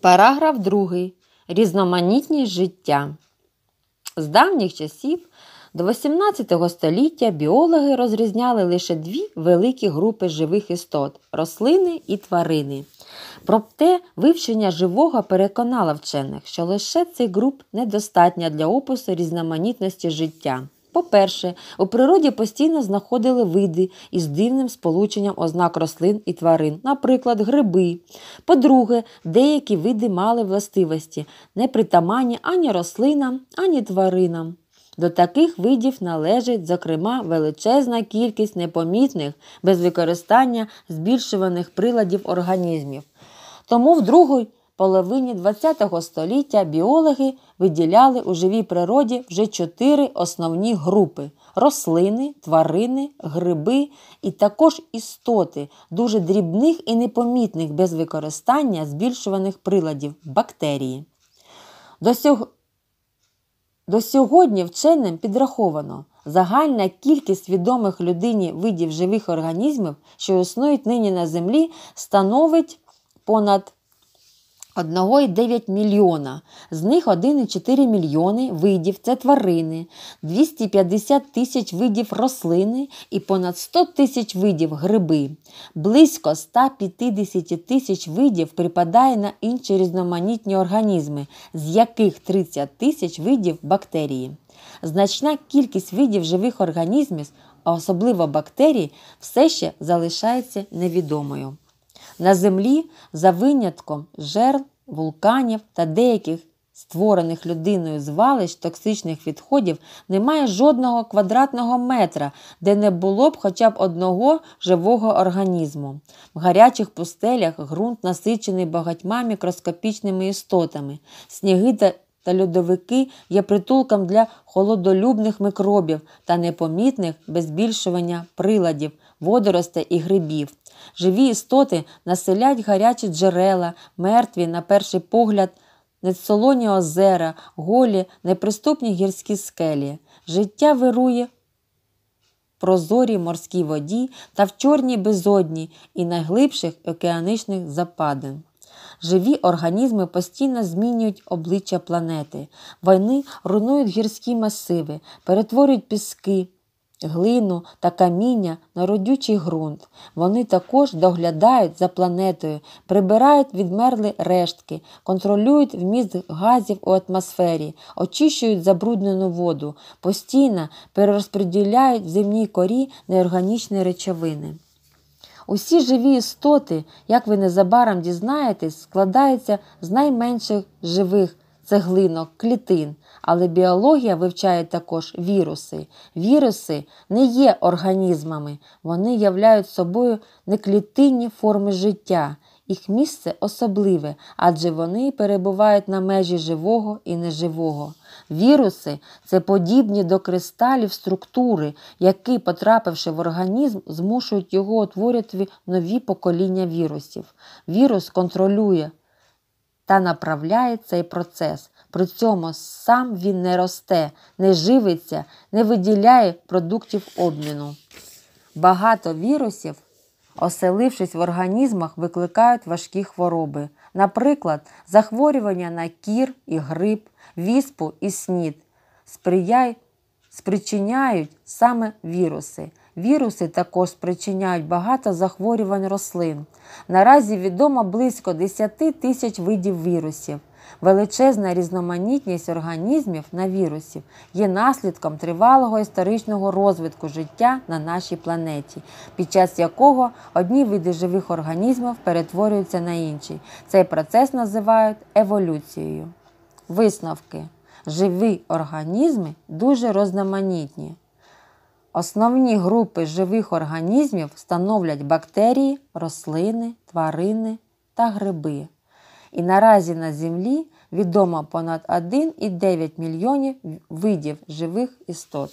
Параграф 2. Різноманітність життя. З давніх часів до XVIII століття біологи розрізняли лише дві великі групи живих істот рослини і тварини. Проте вивчення живого переконало вчених, що лише цих груп недостатня для опису різноманітності життя. По-перше, у природі постійно знаходили види із дивним сполученням ознак рослин і тварин, наприклад, гриби. По-друге, деякі види мали властивості, не притаманні ані рослинам, ані тваринам. До таких видів належить, зокрема, величезна кількість непомітних без використання збільшуваних приладів організмів. Тому в другій половині ХХ століття біологи виділяли у живій природі вже чотири основні групи рослини, тварини, гриби і також істоти, дуже дрібних і непомітних без використання збільшуваних приладів бактерії. До, сьог... До сьогодні вченим підраховано. Загальна кількість відомих людині видів живих організмів, що існують нині на Землі, становить понад 1,9 мільйона, з них 1,4 мільйони видів це тварини, 250 тисяч видів рослини і понад 100 тисяч видів гриби. Близько 150 тисяч видів припадає на інші різноманітні організми, з яких 30 тисяч видів бактерії. Значна кількість видів живих організмів, а особливо бактерій, все ще залишається невідомою. На землі, за винятком жерл, вулканів та деяких створених людиною звалищ токсичних відходів, немає жодного квадратного метра, де не було б хоча б одного живого організму. В гарячих пустелях ґрунт насичений багатьма мікроскопічними істотами, сніги та та льодовики є притулком для холодолюбних микробів та непомітних без збільшування приладів, водоростей і грибів. Живі істоти населять гарячі джерела, мертві, на перший погляд, нецолоні озера, голі, неприступні гірські скелі. Життя вирує в прозорій морській воді та в чорній безодні і найглибших океанічних западин живі організми постійно змінюють обличчя планети. Війни руйнують гірські масиви, перетворюють піски. Глину та каміння на родючий ґрунт. Вони також доглядають за планетою, прибирають відмерли рештки, контролюють вміст газів у атмосфері, очищують забруднену воду, постійно перерозподіляють в земній корі неорганічні речовини. Усі живі істоти, як ви незабаром дізнаєтесь, складаються з найменших живих цеглинок, клітин, але біологія вивчає також віруси. Віруси не є організмами, вони являють собою неклітинні форми життя. Їх місце особливе, адже вони перебувають на межі живого і неживого. Віруси це подібні до кристалів структури, які, потрапивши в організм, змушують його утворювати нові покоління вірусів. Вірус контролює та направляє цей процес. При цьому сам він не росте, не живиться, не виділяє продуктів обміну. Багато вірусів оселившись в організмах, викликають важкі хвороби, наприклад, захворювання на кір і грип, віспу і снід. Сприяй спричиняють саме віруси. Віруси також спричиняють багато захворювань рослин. Наразі відомо близько 10 тисяч видів вірусів. Величезна різноманітність організмів на вірусів є наслідком тривалого історичного розвитку життя на нашій планеті, під час якого одні види живих організмів перетворюються на інші. Цей процес називають еволюцією. Висновки. Живі організми дуже різноманітні. Основні групи живих організмів становлять бактерії, рослини, тварини та гриби і наразі на землі відомо понад 1,9 мільйонів видів живих істот.